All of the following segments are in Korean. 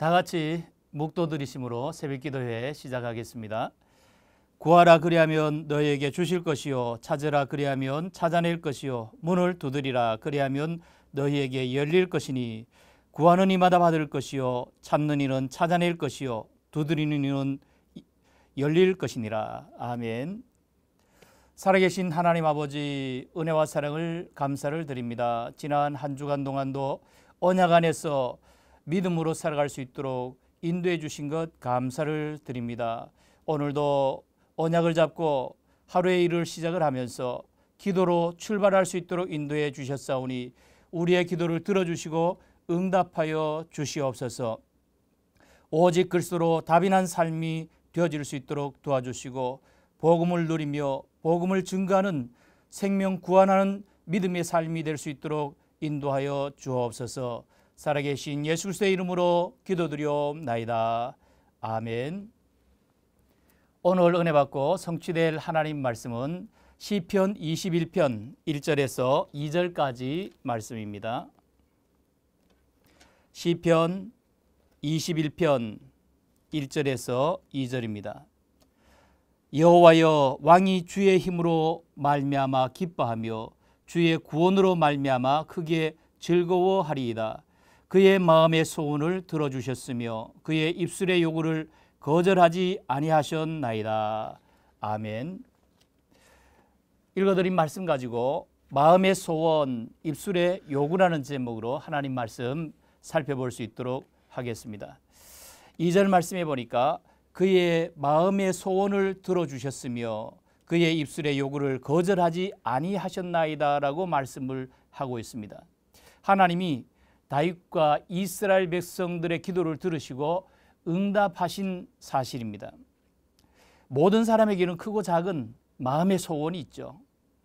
다 같이 목도 드리심으로 새벽 기도회 시작하겠습니다. 구하라 그리하면 너에게 주실 것이요 찾으라 그리하면 찾아낼 것이요 문을 두드리라 그리하면 너희에게 열릴 것이니 구하는 이마다 받을 것이요 찾는 이는 찾아낼 것이요 두드리는 이는 열릴 것이니라 아멘. 살아계신 하나님 아버지 은혜와 사랑을 감사를 드립니다. 지난 한 주간 동안도 언약 안에서 믿음으로 살아갈 수 있도록 인도해 주신 것 감사를 드립니다. 오늘도 언약을 잡고 하루의 일을 시작을 하면서 기도로 출발할 수 있도록 인도해 주셨사오니 우리의 기도를 들어주시고 응답하여 주시옵소서. 오직 그리스도로 답이 난 삶이 되어질 수 있도록 도와주시고 복음을 누리며 복음을 증가하는 생명 구원하는 믿음의 삶이 될 수 있도록 인도하여 주옵소서. 살아계신 예수 그리스도의 이름으로 기도드려옵나이다 아멘. 오늘 은혜 받고 성취될 하나님 말씀은 시편 21편 1절에서 2절까지 말씀입니다. 시편 21편 1절에서 2절입니다. 여호와여 왕이 주의 힘으로 말미암아 기뻐하며 주의 구원으로 말미암아 크게 즐거워하리이다. 그의 마음의 소원을 들어주셨으며 그의 입술의 요구를 거절하지 아니하셨나이다. 아멘. 읽어드린 말씀 가지고 마음의 소원, 입술의 요구라는 제목으로 하나님 말씀 살펴볼 수 있도록 하겠습니다. 2절 말씀해 보니까 그의 마음의 소원을 들어주셨으며 그의 입술의 요구를 거절하지 아니하셨나이다라고 말씀을 하고 있습니다. 하나님이 다윗과 이스라엘 백성들의 기도를 들으시고 응답하신 사실입니다. 모든 사람에게는 크고 작은 마음의 소원이 있죠.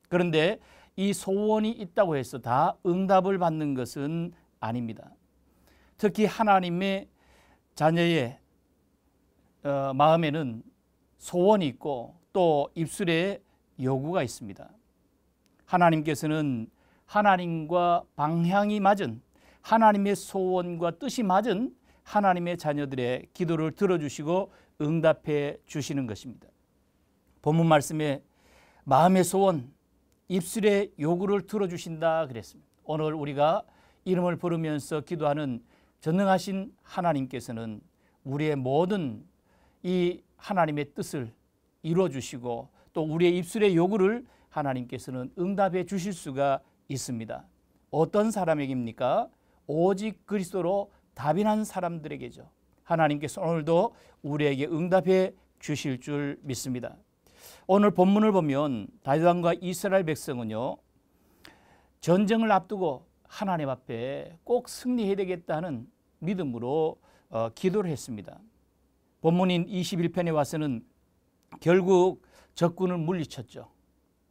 그런데 이 소원이 있다고 해서 다 응답을 받는 것은 아닙니다. 특히 하나님의 자녀의 어, 마음에는 소원이 있고 또 입술에 요구가 있습니다. 하나님께서는 하나님과 방향이 맞은 하나님의 소원과 뜻이 맞은 하나님의 자녀들의 기도를 들어주시고 응답해 주시는 것입니다. 본문 말씀에 마음의 소원, 입술의 요구를 들어주신다 그랬습니다. 오늘 우리가 이름을 부르면서 기도하는 전능하신 하나님께서는 우리의 모든 이 하나님의 뜻을 이루어 주시고 또 우리의 입술의 요구를 하나님께서는 응답해 주실 수가 있습니다. 어떤 사람에게입니까? 오직 그리스도로 답이 난 사람들에게죠. 하나님께서 오늘도 우리에게 응답해 주실 줄 믿습니다. 오늘 본문을 보면 다윗 왕과 이스라엘 백성은요. 전쟁을 앞두고 하나님 앞에 꼭 승리해야 되겠다는 믿음으로 어, 기도를 했습니다. 본문인 21편에 와서는 결국 적군을 물리쳤죠.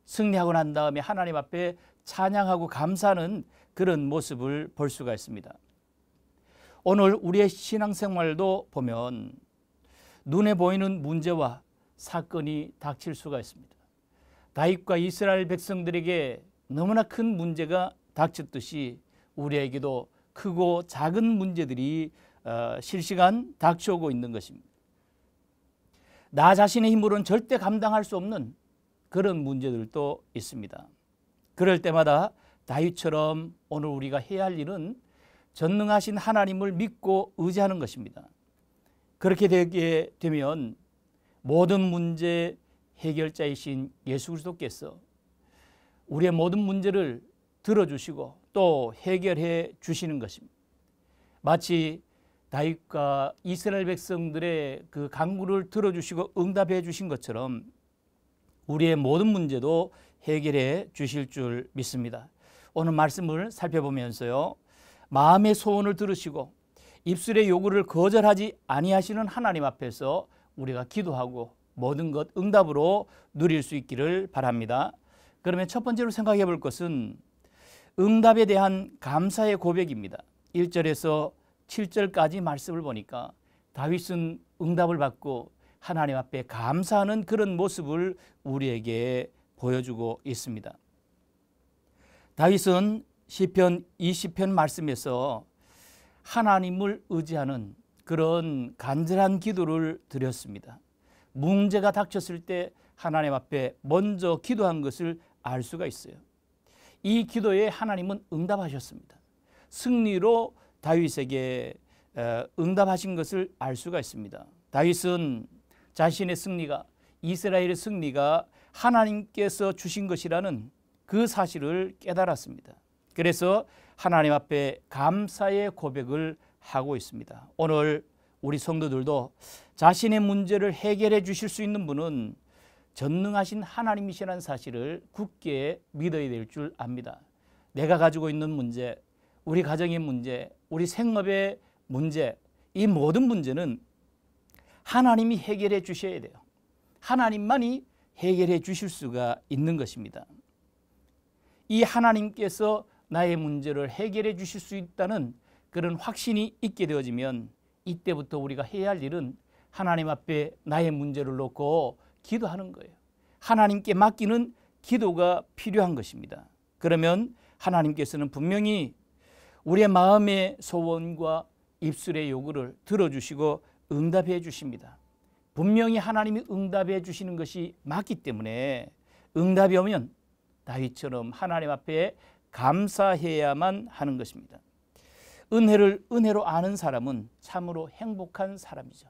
승리하고 난 다음에 하나님 앞에 찬양하고 감사는 그런 모습을 볼 수가 있습니다. 오늘 우리의 신앙생활도 보면 눈에 보이는 문제와 사건이 닥칠 수가 있습니다. 다윗과 이스라엘 백성들에게 너무나 큰 문제가 닥쳤듯이 우리에게도 크고 작은 문제들이 어, 실시간 닥쳐오고 있는 것입니다. 나 자신의 힘으로는 절대 감당할 수 없는 그런 문제들도 있습니다. 그럴 때마다 다윗처럼 오늘 우리가 해야 할 일은 전능하신 하나님을 믿고 의지하는 것입니다. 그렇게 되게 되면 모든 문제 해결자이신 예수 그리스도께서 우리의 모든 문제를 들어주시고 또 해결해 주시는 것입니다. 마치 다윗과 이스라엘 백성들의 그 강구를 들어주시고 응답해 주신 것처럼 우리의 모든 문제도 해결해 주실 줄 믿습니다. 오늘 말씀을 살펴보면서요. 마음의 소원을 들으시고 입술의 요구를 거절하지 아니하시는 하나님 앞에서 우리가 기도하고 모든 것 응답으로 누릴 수 있기를 바랍니다. 그러면 첫 번째로 생각해 볼 것은 응답에 대한 감사의 고백입니다. 1절에서 7절까지 말씀을 보니까 다윗은 응답을 받고 하나님 앞에 감사하는 그런 모습을 우리에게 보여주고 있습니다. 다윗은 시편 20편 말씀에서 하나님을 의지하는 그런 간절한 기도를 드렸습니다. 문제가 닥쳤을 때 하나님 앞에 먼저 기도한 것을 알 수가 있어요. 이 기도에 하나님은 응답하셨습니다. 승리로 다윗에게 어, 응답하신 것을 알 수가 있습니다. 다윗은 자신의 승리가 이스라엘의 승리가 하나님께서 주신 것이라는 그 사실을 깨달았습니다. 그래서 하나님 앞에 감사의 고백을 하고 있습니다. 오늘 우리 성도들도 자신의 문제를 해결해 주실 수 있는 분은 전능하신 하나님이시라는 사실을 굳게 믿어야 될 줄 압니다. 내가 가지고 있는 문제, 우리 가정의 문제, 우리 생업의 문제, 이 모든 문제는 하나님이 해결해 주셔야 돼요. 하나님만이 해결해 주실 수가 있는 것입니다. 이 하나님께서 나의 문제를 해결해 주실 수 있다는 그런 확신이 있게 되어지면 이때부터 우리가 해야 할 일은 하나님 앞에 나의 문제를 놓고 기도하는 거예요. 하나님께 맡기는 기도가 필요한 것입니다. 그러면 하나님께서는 분명히 우리의 마음의 소원과 입술의 요구를 들어주시고 응답해 주십니다. 분명히 하나님이 응답해 주시는 것이 맞기 때문에 응답이 오면 다윗처럼 하나님 앞에 감사해야만 하는 것입니다. 은혜를 은혜로 아는 사람은 참으로 행복한 사람이죠.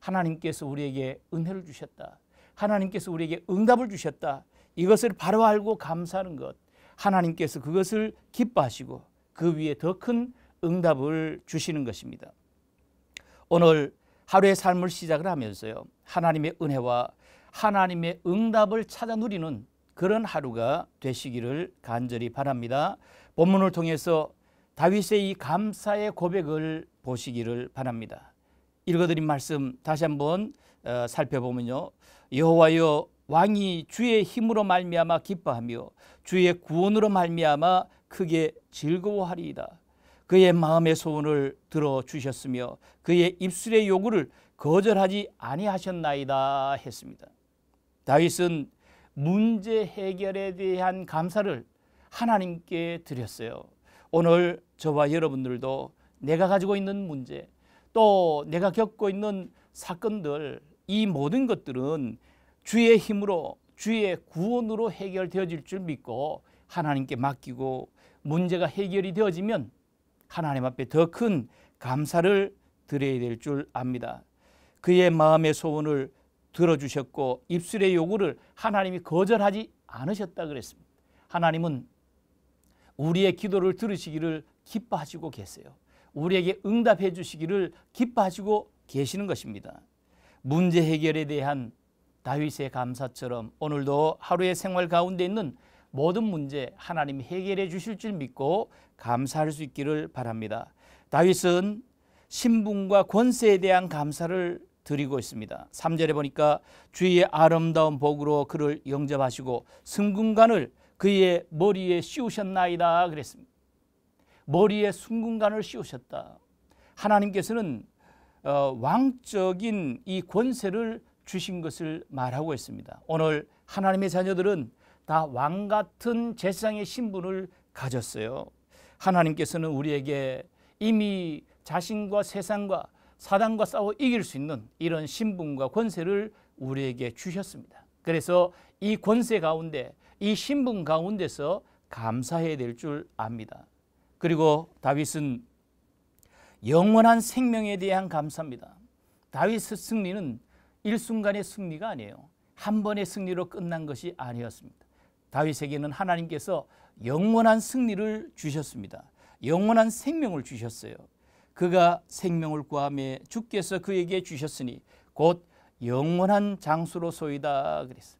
하나님께서 우리에게 은혜를 주셨다. 하나님께서 우리에게 응답을 주셨다. 이것을 바로 알고 감사하는 것. 하나님께서 그것을 기뻐하시고 그 위에 더 큰 응답을 주시는 것입니다. 오늘 하루의 삶을 시작을 하면서요. 하나님의 은혜와 하나님의 응답을 찾아 누리는 그런 하루가 되시기를 간절히 바랍니다. 본문을 통해서 다윗의 이 감사의 고백을 보시기를 바랍니다. 읽어드린 말씀 다시 한번 어, 살펴보면요. 여호와여 왕이 주의 힘으로 말미암아 기뻐하며 주의 구원으로 말미암아 크게 즐거워하리이다. 그의 마음의 소원을 들어 주셨으며 그의 입술의 요구를 거절하지 아니하셨나이다 했습니다. 다윗은 문제 해결에 대한 감사를 하나님께 드렸어요. 오늘 저와 여러분들도 내가 가지고 있는 문제 또 내가 겪고 있는 사건들 이 모든 것들은 주의 힘으로 주의 구원으로 해결되어질 줄 믿고 하나님께 맡기고 문제가 해결이 되어지면 하나님 앞에 더 큰 감사를 드려야 될 줄 압니다. 그의 마음의 소원을 들어주셨고 입술의 요구를 하나님이 거절하지 않으셨다 그랬습니다. 하나님은 우리의 기도를 들으시기를 기뻐하시고 계세요. 우리에게 응답해 주시기를 기뻐하시고 계시는 것입니다. 문제 해결에 대한 다윗의 감사처럼 오늘도 하루의 생활 가운데 있는 모든 문제 하나님이 해결해 주실 줄 믿고 감사할 수 있기를 바랍니다. 다윗은 신분과 권세에 대한 감사를 드리고 있습니다. 3절에 보니까 주의 아름다운 복으로 그를 영접하시고 승군관을 그의 머리에 씌우셨나이다 그랬습니다. 머리에 승군관을 씌우셨다. 하나님께서는 어, 왕적인 이 권세를 주신 것을 말하고 있습니다. 오늘 하나님의 자녀들은 다 왕 같은 제사의 신분을 가졌어요. 하나님께서는 우리에게 이미 자신과 세상과 사단과 싸워 이길 수 있는 이런 신분과 권세를 우리에게 주셨습니다. 그래서 이 권세 가운데 이 신분 가운데서 감사해야 될 줄 압니다. 그리고 다윗은 영원한 생명에 대한 감사입니다. 다윗의 승리는 일순간의 승리가 아니에요. 한 번의 승리로 끝난 것이 아니었습니다. 다윗에게는 하나님께서 영원한 승리를 주셨습니다. 영원한 생명을 주셨어요. 그가 생명을 구함에 주께서 그에게 주셨으니 곧 영원한 장수로 소이다 그랬어.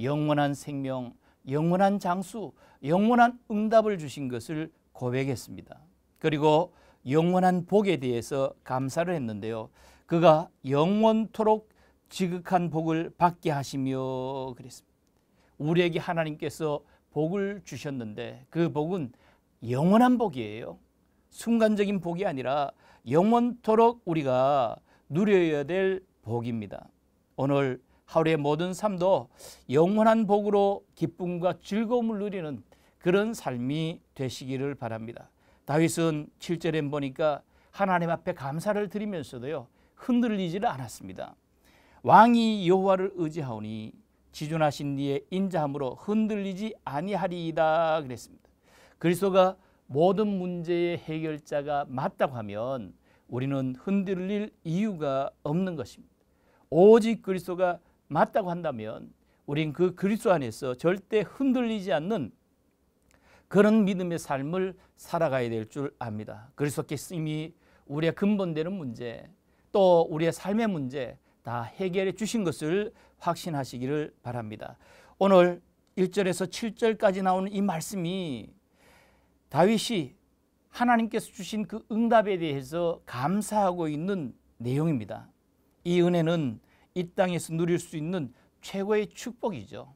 영원한 생명, 영원한 장수, 영원한 응답을 주신 것을 고백했습니다. 그리고 영원한 복에 대해서 감사를 했는데요. 그가 영원토록 지극한 복을 받게 하시며 그랬습니다. 우리에게 하나님께서 복을 주셨는데 그 복은 영원한 복이에요. 순간적인 복이 아니라 영원토록 우리가 누려야 될 복입니다. 오늘 하루의 모든 삶도 영원한 복으로 기쁨과 즐거움을 누리는 그런 삶이 되시기를 바랍니다. 다윗은 7절에 보니까 하나님 앞에 감사를 드리면서도요. 흔들리지를 않았습니다. 왕이 여호와를 의지하오니 지존하신 이의 인자함으로 흔들리지 아니하리이다 그랬습니다. 그리스도가 모든 문제의 해결자가 맞다고 하면 우리는 흔들릴 이유가 없는 것입니다. 오직 그리스도가 맞다고 한다면 우린 그 그리스도 안에서 절대 흔들리지 않는 그런 믿음의 삶을 살아가야 될 줄 압니다. 그리스도께서 이미 우리의 근본되는 문제 또 우리의 삶의 문제 다 해결해 주신 것을 확신하시기를 바랍니다. 오늘 1절에서 7절까지 나오는 이 말씀이 다윗이 하나님께서 주신 그 응답에 대해서 감사하고 있는 내용입니다. 이 은혜는 이 땅에서 누릴 수 있는 최고의 축복이죠.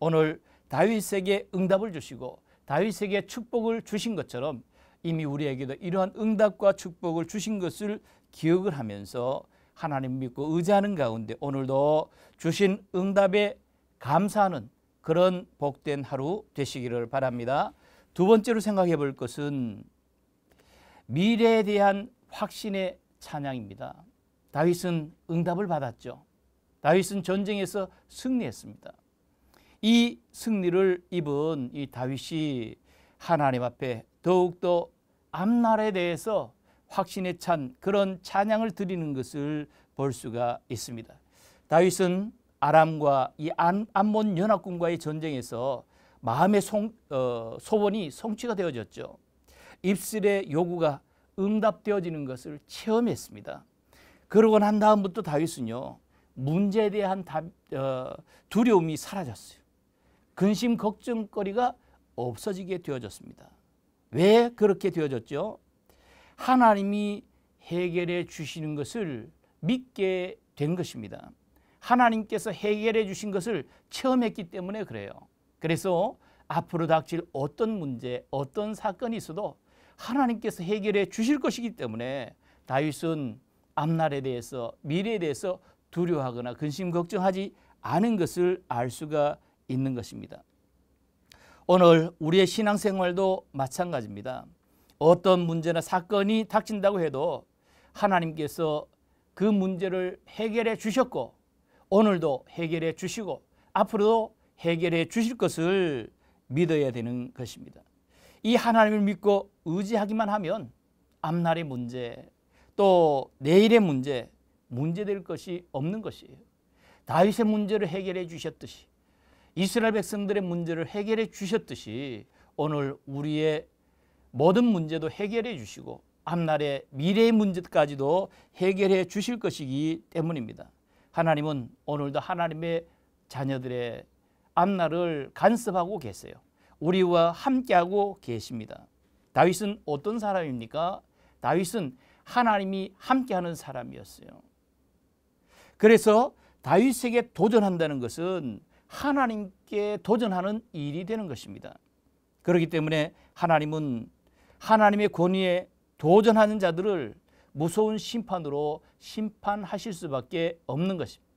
오늘 다윗에게 응답을 주시고 다윗에게 축복을 주신 것처럼 이미 우리에게도 이러한 응답과 축복을 주신 것을 기억을 하면서 하나님 믿고 의지하는 가운데 오늘도 주신 응답에 감사하는 그런 복된 하루 되시기를 바랍니다. 두 번째로 생각해 볼 것은 미래에 대한 확신의 찬양입니다. 다윗은 응답을 받았죠. 다윗은 전쟁에서 승리했습니다. 이 승리를 입은 이 다윗이 하나님 앞에 더욱더 앞날에 대해서 확신에 찬 그런 찬양을 드리는 것을 볼 수가 있습니다. 다윗은 아람과 이 암몬 연합군과의 전쟁에서 마음의 송, 어, 소원이 성취가 되어졌죠. 입술의 요구가 응답되어지는 것을 체험했습니다. 그러고 난 다음부터 다윗은요. 문제에 대한 다, 어, 두려움이 사라졌어요. 근심 걱정거리가 없어지게 되어졌습니다. 왜 그렇게 되어졌죠? 하나님이 해결해 주시는 것을 믿게 된 것입니다. 하나님께서 해결해 주신 것을 체험했기 때문에 그래요. 그래서 앞으로 닥칠 어떤 문제, 어떤 사건이 있어도 하나님께서 해결해 주실 것이기 때문에 다윗은 앞날에 대해서 미래에 대해서 두려워하거나 근심 걱정하지 않은 것을 알 수가 있는 것입니다. 오늘 우리의 신앙생활도 마찬가지입니다. 어떤 문제나 사건이 닥친다고 해도 하나님께서 그 문제를 해결해 주셨고 오늘도 해결해 주시고 앞으로도 해결해 주실 것을 믿어야 되는 것입니다. 이 하나님을 믿고 의지하기만 하면 앞날의 문제 또 내일의 문제 문제될 것이 없는 것이에요. 다윗의 문제를 해결해 주셨듯이 이스라엘 백성들의 문제를 해결해 주셨듯이 오늘 우리의 모든 문제도 해결해 주시고 앞날의 미래의 문제까지도 해결해 주실 것이기 때문입니다. 하나님은 오늘도 하나님의 자녀들의 앞날을 간섭하고 계세요. 우리와 함께하고 계십니다. 다윗은 어떤 사람입니까? 다윗은 하나님이 함께하는 사람이었어요. 그래서 다윗에게 도전한다는 것은 하나님께 도전하는 일이 되는 것입니다. 그렇기 때문에 하나님은 하나님의 권위에 도전하는 자들을 무서운 심판으로 심판하실 수밖에 없는 것입니다.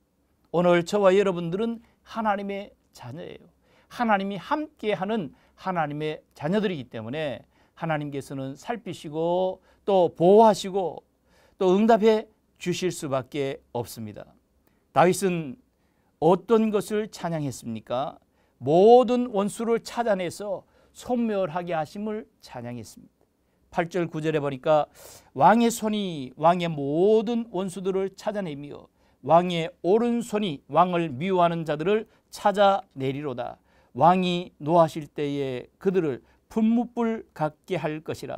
오늘 저와 여러분들은 하나님의 자녀예요. 하나님이 함께하는 하나님의 자녀들이기 때문에 하나님께서는 살피시고 또 보호하시고 또 응답해 주실 수밖에 없습니다. 다윗은 어떤 것을 찬양했습니까? 모든 원수를 찾아내서 소멸하게 하심을 찬양했습니다. 8절 9절에 보니까 왕의 손이 왕의 모든 원수들을 찾아내며 왕의 오른손이 왕을 미워하는 자들을 찾아내리로다 왕이 노하실 때에 그들을 분무불 같게 할 것이라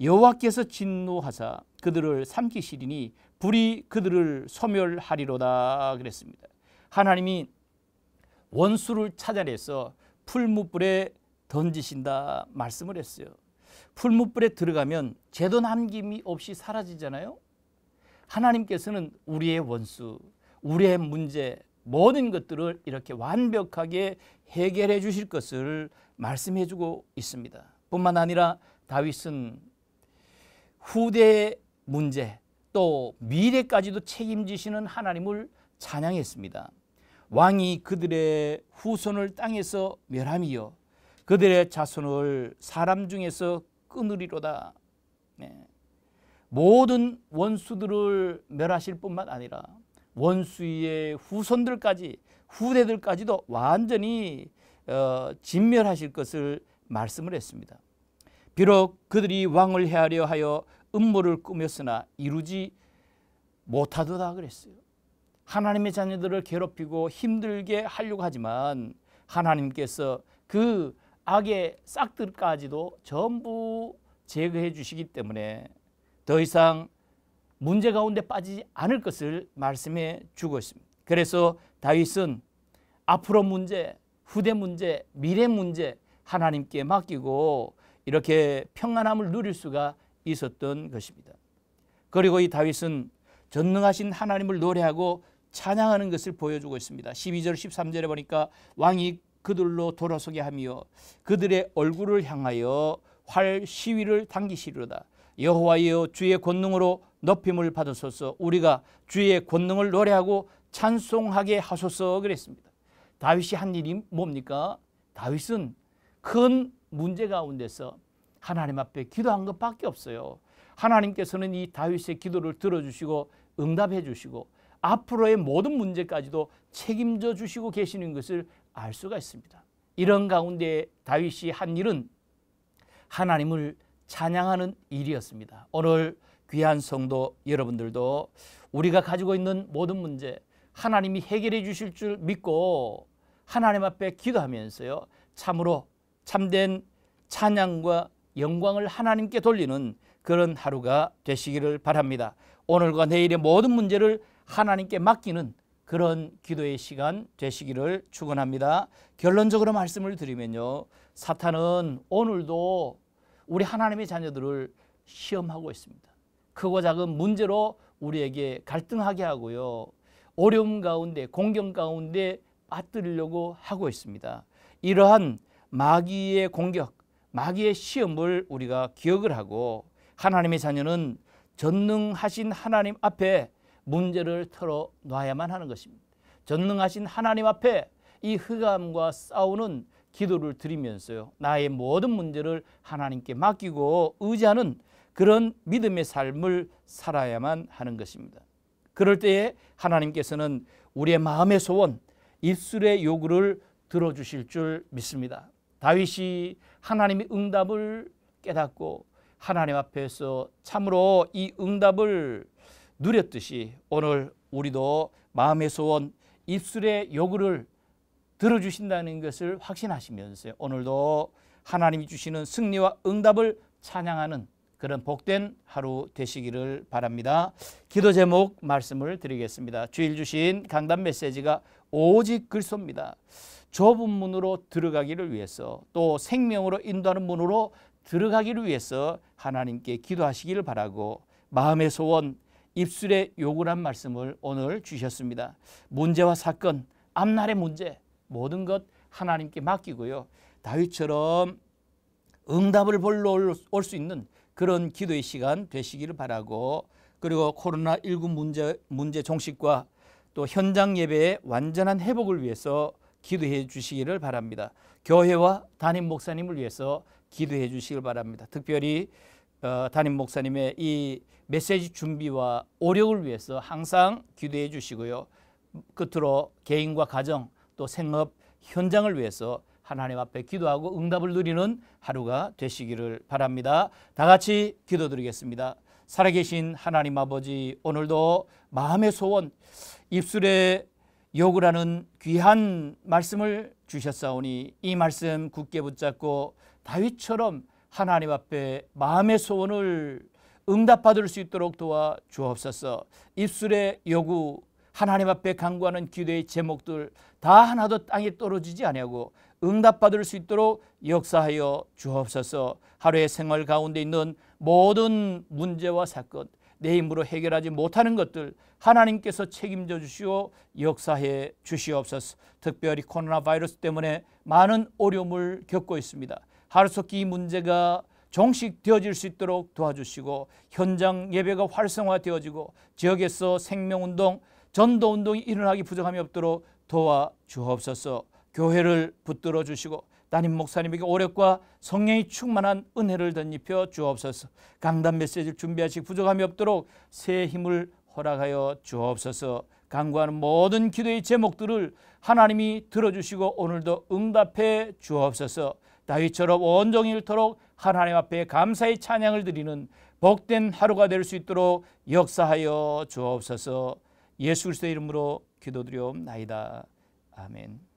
여호와께서 진노하사 그들을 삼키시리니 불이 그들을 소멸하리로다 그랬습니다. 하나님이 원수를 찾아내서 풀무불에 던지신다 말씀을 했어요. 풀무불에 들어가면 제도 남김이 없이 사라지잖아요. 하나님께서는 우리의 원수, 우리의 문제, 모든 것들을 이렇게 완벽하게 해결해 주실 것을 말씀해 주고 있습니다. 뿐만 아니라 다윗은 후대 문제 또 미래까지도 책임지시는 하나님을 찬양했습니다. 왕이 그들의 후손을 땅에서 멸함이요 그들의 자손을 사람 중에서 끊으리로다. 네. 모든 원수들을 멸하실 뿐만 아니라 원수의 후손들까지 후대들까지도 완전히 어, 진멸하실 것을 말씀을 했습니다. 비록 그들이 왕을 해하려 하여 음모를 꾸몄으나 이루지 못하도다 그랬어요. 하나님의 자녀들을 괴롭히고 힘들게 하려고 하지만 하나님께서 그 악의 싹들까지도 전부 제거해 주시기 때문에 더 이상 문제 가운데 빠지지 않을 것을 말씀해 주고 있습니다. 그래서 다윗은 앞으로 문제, 후대 문제, 미래 문제 하나님께 맡기고 이렇게 평안함을 누릴 수가 있었던 것입니다. 그리고 이 다윗은 전능하신 하나님을 노래하고 찬양하는 것을 보여주고 있습니다. 12절 13절에 보니까 왕이 그들로 돌아서게 하며 그들의 얼굴을 향하여 활 시위를 당기시리로다. 여호와여 주의 권능으로 높임을 받으소서 우리가 주의 권능을 노래하고 찬송하게 하소서 그랬습니다. 다윗이 한 일이 뭡니까? 다윗은 큰 문제 가운데서 하나님 앞에 기도한 것밖에 없어요. 하나님께서는 이 다윗의 기도를 들어주시고 응답해 주시고 앞으로의 모든 문제까지도 책임져 주시고 계시는 것을 알 수가 있습니다. 이런 가운데 다윗이 한 일은 하나님을 찬양하는 일이었습니다. 오늘 귀한 성도 여러분들도 우리가 가지고 있는 모든 문제 하나님이 해결해 주실 줄 믿고 하나님 앞에 기도하면서요. 참으로 참된 찬양과 영광을 하나님께 돌리는 그런 하루가 되시기를 바랍니다. 오늘과 내일의 모든 문제를 하나님께 맡기는 그런 기도의 시간 되시기를 축원합니다. 결론적으로 말씀을 드리면요. 사탄은 오늘도 우리 하나님의 자녀들을 시험하고 있습니다. 크고 작은 문제로 우리에게 갈등하게 하고요. 어려움 가운데 공경 가운데 빠뜨리려고 하고 있습니다. 이러한 마귀의 공격, 마귀의 시험을 우리가 기억을 하고 하나님의 자녀는 전능하신 하나님 앞에 문제를 털어 놔야만 하는 것입니다. 전능하신 하나님 앞에 이 흑암과 싸우는 기도를 드리면서요. 나의 모든 문제를 하나님께 맡기고 의지하는 그런 믿음의 삶을 살아야만 하는 것입니다. 그럴 때에 하나님께서는 우리의 마음의 소원, 입술의 요구를 들어주실 줄 믿습니다. 다윗이 하나님의 응답을 깨닫고 하나님 앞에서 참으로 이 응답을 누렸듯이 오늘 우리도 마음의 소원, 입술의 요구를 들어주신다는 것을 확신하시면서 오늘도 하나님이 주시는 승리와 응답을 찬양하는 그런 복된 하루 되시기를 바랍니다. 기도 제목 말씀을 드리겠습니다. 주일 주신 강단 메시지가 오직 글소입니다. 좁은 문으로 들어가기를 위해서 또 생명으로 인도하는 문으로 들어가기를 위해서 하나님께 기도하시기를 바라고 마음의 소원, 입술의 요구란 말씀을 오늘 주셨습니다. 문제와 사건, 앞날의 문제, 모든 것 하나님께 맡기고요. 다윗처럼 응답을 볼러 올수 있는 그런 기도의 시간 되시기를 바라고 그리고 코로나19 문제, 문제 종식과 또 현장 예배의 완전한 회복을 위해서 기도해 주시기를 바랍니다. 교회와 담임 목사님을 위해서 기도해 주시길 바랍니다. 특별히 어, 담임 목사님의 이 메시지 준비와 오력을 위해서 항상 기도해 주시고요. 끝으로 개인과 가정 또 생업 현장을 위해서 하나님 앞에 기도하고 응답을 누리는 하루가 되시기를 바랍니다. 다 같이 기도드리겠습니다. 살아계신 하나님 아버지 오늘도 마음의 소원 입술에 욕을 하는 귀한 말씀을 주셨사오니 이 말씀 굳게 붙잡고 다윗처럼 하나님 앞에 마음의 소원을 응답받을 수 있도록 도와 주옵소서 입술의 요구 하나님 앞에 간구하는 기도의 제목들 다 하나도 땅에 떨어지지 아니하고 응답받을 수 있도록 역사하여 주옵소서. 하루의 생활 가운데 있는 모든 문제와 사건 내 힘으로 해결하지 못하는 것들 하나님께서 책임져 주시오 역사해 주시옵소서. 특별히 코로나 바이러스 때문에 많은 어려움을 겪고 있습니다. 하루속히 문제가 종식되어질 수 있도록 도와주시고 현장 예배가 활성화되어지고 지역에서 생명운동 전도 운동이 일어나기 부족함이 없도록 도와 주옵소서. 교회를 붙들어 주시고 담임 목사님에게 오력과 성령이 충만한 은혜를 덧입혀 주옵소서. 강단 메시지를 준비하시 부족함이 없도록 새 힘을 허락하여 주옵소서. 강구하는 모든 기도의 제목들을 하나님이 들어주시고 오늘도 응답해 주옵소서. 다윗처럼 온종일토록 하나님 앞에 감사의 찬양을 드리는 복된 하루가 될 수 있도록 역사하여 주옵소서. 예수 그리스도의 이름으로 기도드려옵나이다. 아멘.